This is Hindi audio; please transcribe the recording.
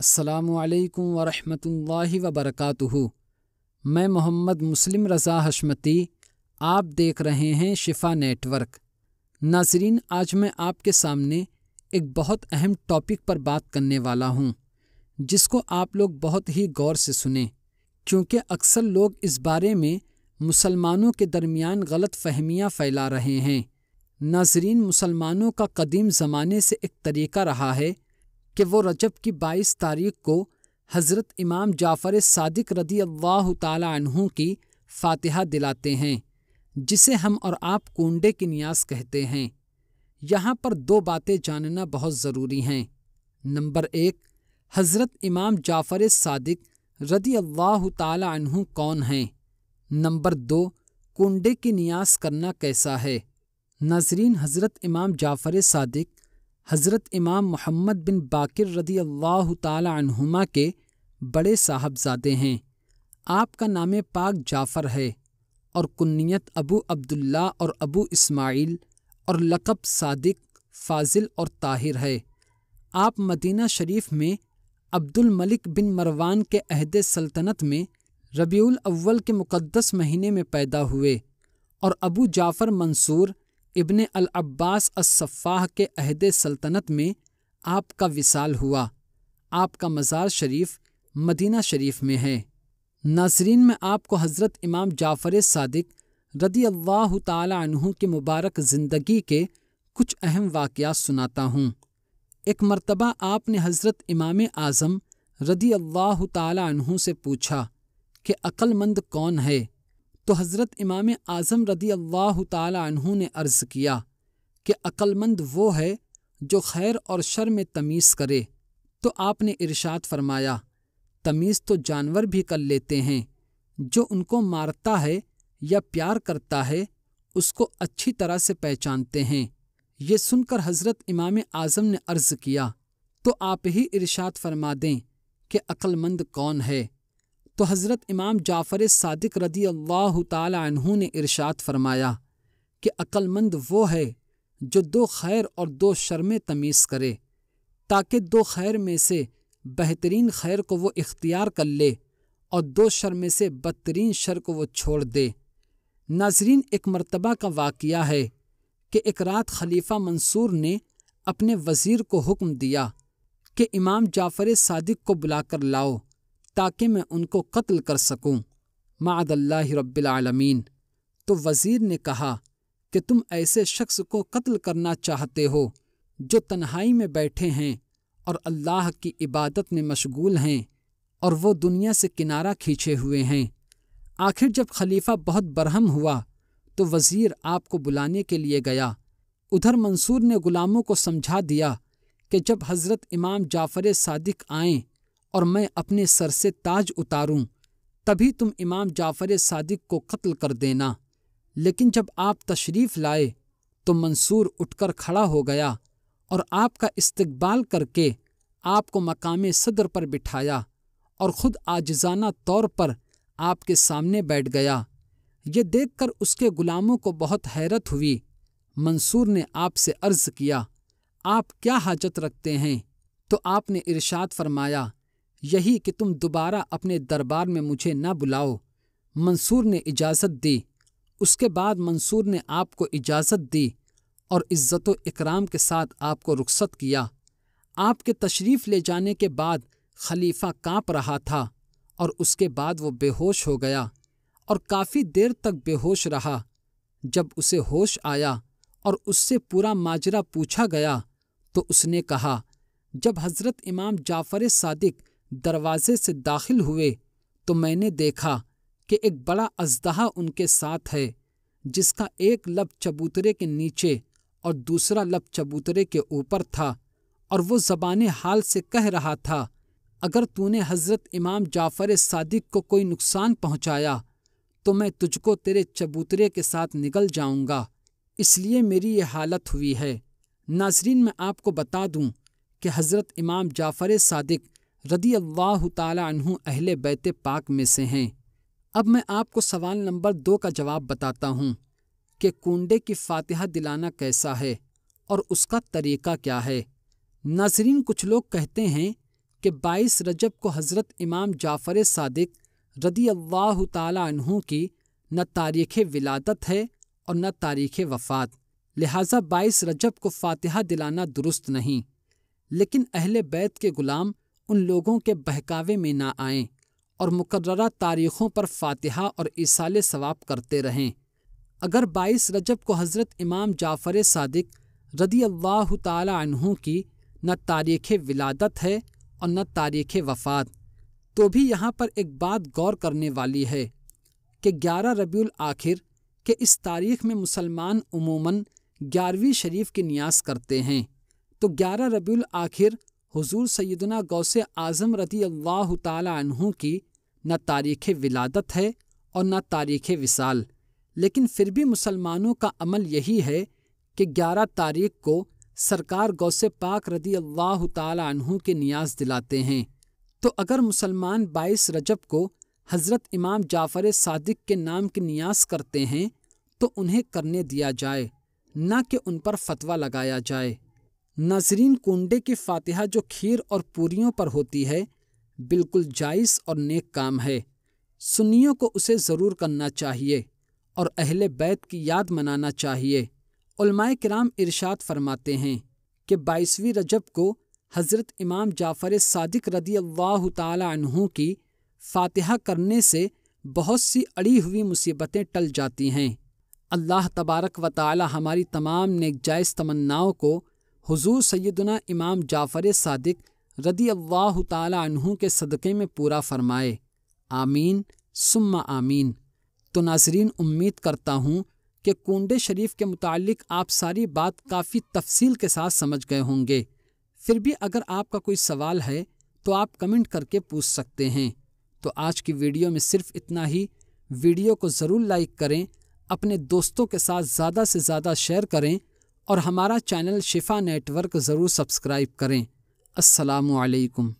असलकम ला वबरक मैं मोहम्मद मुस्लिम रज़ा हशमती आप देख रहे हैं शिफा नेटवर्क नाजरीन आज मैं आपके सामने एक बहुत अहम टॉपिक पर बात करने वाला हूँ जिसको आप लोग बहुत ही गौर से सुने क्योंकि अक्सर लोग इस बारे में मुसलमानों के दरमियान गलत फहमियाँ फैला रहे हैं नाजरीन मुसलमानों का कदीम ज़माने से एक तरीका रहा है कि वो रजब की बाईस तारीख को हज़रत इमाम जाफ़र सदक रदी अल्लाह तहों की फ़ातिहा दिलाते हैं जिसे हम और आप कोंडे की न्यास कहते हैं यहाँ पर दो बातें जानना बहुत ज़रूरी हैं नंबर एक हज़रत इमाम जाफ़र सदक रदी अल्लाह तहों कौन हैं नंबर दो कुंडे की न्यास करना कैसा है नाजरीन हज़रत इमाम जाफ़र सादिक हज़रत इमाम मोहम्मद बिन बाकिर रदी अल्लाह तुमा के बड़े साहबजादे हैं आपका नाम पाक जाफ़र है और कुन्नीत अबू अब्दुल्ला और अबू इस्माइल और लकब सादिक फाजिल और ताहिर है आप मदीना शरीफ में अब्दुल मलिक बिन मरवान के अहद सल्तनत में रबीउल अव्वल के मुक़द्दस महीने में पैदा हुए और अबू जाफ़र मंसूर इब्ने अल अब्बास के अहद सल्तनत में आपका विसाल हुआ आपका मज़ार शरीफ मदीना शरीफ में है नाजरीन में आपको हज़रत इमाम जाफ़र सदक रदी अल्लाह तहु की मुबारक ज़िंदगी के कुछ अहम वाक़ सुनाता हूँ एक मरतबा आपने हज़रत इमाम आज़म रदी अल्लाह तहु से पूछा कि अक्लमंद कौन है तो हज़रत इमाम आज़म रदी अल्लाह तु ने अर्ज़ किया कि अक्लमंद वो है जो खैर और शर में तमीज़ करे तो आपने इरशाद फरमाया तमीज़ तो जानवर भी कर लेते हैं जो उनको मारता है या प्यार करता है उसको अच्छी तरह से पहचानते हैं ये सुनकर हज़रत इमाम आज़म ने अर्ज़ किया तो आप ही इरशाद फरमा दें कि अक्लमंद कौन है तो हज़रत इमाम जाफ़र सदक रदी अल्लाह तहों ने इरशाद फरमाया कि अक्लमंद वो है जो दो खैर और दो शर्मे तमीज़ करे ताकि दो खैर में से बेहतरीन खैर को वो इख्तियार कर ले और दो शर में से बदतरीन शर को वो छोड़ दे नाजरीन एक मरतबा का वाक़ है कि एक रात खलीफा मंसूर ने अपने वज़ीर को हुक्म दिया कि इमाम जाफ़र सदक को बुलाकर लाओ ताकि मैं उनको कत्ल कर सकूं मादल्ला रबालमीन तो वज़ीर ने कहा कि तुम ऐसे शख्स को कत्ल करना चाहते हो जो तन्हाई में बैठे हैं और अल्लाह की इबादत में मशगूल हैं और वो दुनिया से किनारा खींचे हुए हैं आखिर जब खलीफा बहुत बरहम हुआ तो वज़ीर आपको बुलाने के लिए गया उधर मंसूर ने ग़ुलामों को समझा दिया कि जब हज़रत इमाम जाफ़र सादिक आएँ और मैं अपने सर से ताज उतारूं तभी तुम इमाम जाफर सादिक को कत्ल कर देना लेकिन जब आप तशरीफ़ लाए तो मंसूर उठकर खड़ा हो गया और आपका इस्तकबाल करके आपको मकाम सदर पर बिठाया और ख़ुद आजजाना तौर पर आपके सामने बैठ गया ये देखकर उसके ग़ुलामों को बहुत हैरत हुई मंसूर ने आपसे अर्ज़ किया आप क्या हाजत रखते हैं तो आपने इरशाद फरमाया यही कि तुम दोबारा अपने दरबार में मुझे न बुलाओ मंसूर ने इजाज़त दी उसके बाद मंसूर ने आपको इजाज़त दी और इज़्ज़त इकराम के साथ आपको रुखसत किया आपके तशरीफ़ ले जाने के बाद खलीफा कांप रहा था और उसके बाद वो बेहोश हो गया और काफ़ी देर तक बेहोश रहा जब उसे होश आया और उससे पूरा माजरा पूछा गया तो उसने कहा जब हज़रत इमाम जाफ़र सादिक दरवाजे से दाखिल हुए तो मैंने देखा कि एक बड़ा अजदहा उनके साथ है जिसका एक लब चबूतरे के नीचे और दूसरा लब चबूतरे के ऊपर था और वो जबान हाल से कह रहा था अगर तूने हज़रत इमाम जाफ़र सादिक को कोई नुकसान पहुंचाया तो मैं तुझको तेरे चबूतरे के साथ निकल जाऊंगा इसलिए मेरी ये हालत हुई है नाजरीन मैं आपको बता दूं कि हज़रत इमाम जाफ़र सादिक रदी अल्लाह तहु अहल बैत पाक में से हैं अब मैं आपको सवाल नंबर दो का जवाब बताता हूँ कि कुंडे की फातिहा दिलाना कैसा है और उसका तरीका क्या है नाजरीन कुछ लोग कहते हैं कि 22 रजब को हज़रत इमाम जाफ़र सादिक रदी अल्लाह तहु की न तारीख विलादत है और न तारीख वफ़ात लिहाजा 22 रजब को फातिहा दिलाना दुरुस्त नहीं लेकिन अहले बैत के ग़ुलाम उन लोगों के बहकावे में ना आएं और मुकर्रा तारीखों पर फातिहा और इसाले सवाब करते रहें अगर 22 रजब को हज़रत इमाम जाफ़र सदक रदी अल्लाह तहों की न तारीख़ विलादत है और न तारीख़ वफ़ात तो भी यहाँ पर एक बात गौर करने वाली है कि ग्यारह रबी आखिर के इस तारीख़ में मुसलमान उमूमन ग्यारहवीं शरीफ की न्यास करते हैं तो ग्यारह रबी आखिर हुजूर सैदना गौस आज़म रदी अल्लाह तहों की न तारीख विलादत है और न तारीख विसाल लेकिन फिर भी मुसलमानों का अमल यही है कि ग्यारह तारीख को सरकार गौस पाक रदी अल्लाह तहों के नियाज दिलाते हैं तो अगर मुसलमान बाईस रजब को हज़रत इमाम जाफ़र सादिक के नाम की नियाज करते हैं तो उन्हें करने दिया जाए न कि उन पर फतवा लगाया जाए नाजरीन कुंडे की फातिहा जो खीर और पूरियों पर होती है बिल्कुल जायस और नेक काम है सुन्नियों को उसे ज़रूर करना चाहिए और अहल बैत की याद मनाना चाहिए उलमाए कराम इरशाद फरमाते हैं कि बाईसवीं रजब को हज़रत इमाम जाफ़र सादिक रदी अल्लाह तहों की फातिहा करने से बहुत सी अड़ी हुई मुसीबतें टल जाती हैं अल्लाह तबारक व ताली हमारी तमाम नेक जायज़ तमन्नाओं को हुजूर सैदना इमाम जाफ़र सदक रदी अल्लाह तहु के सदक़े में पूरा फरमाए आमीन सुम्मा आमीन तो नाजरीन उम्मीद करता हूँ कि कोंडे शरीफ के मुतालिक आप सारी बात काफ़ी तफसील के साथ समझ गए होंगे फिर भी अगर आपका कोई सवाल है तो आप कमेंट करके पूछ सकते हैं तो आज की वीडियो में सिर्फ इतना ही वीडियो को ज़रूर लाइक करें अपने दोस्तों के साथ ज़्यादा से ज़्यादा शेयर करें और हमारा चैनल शिफा नेटवर्क ज़रूर सब्सक्राइब करें अलकुम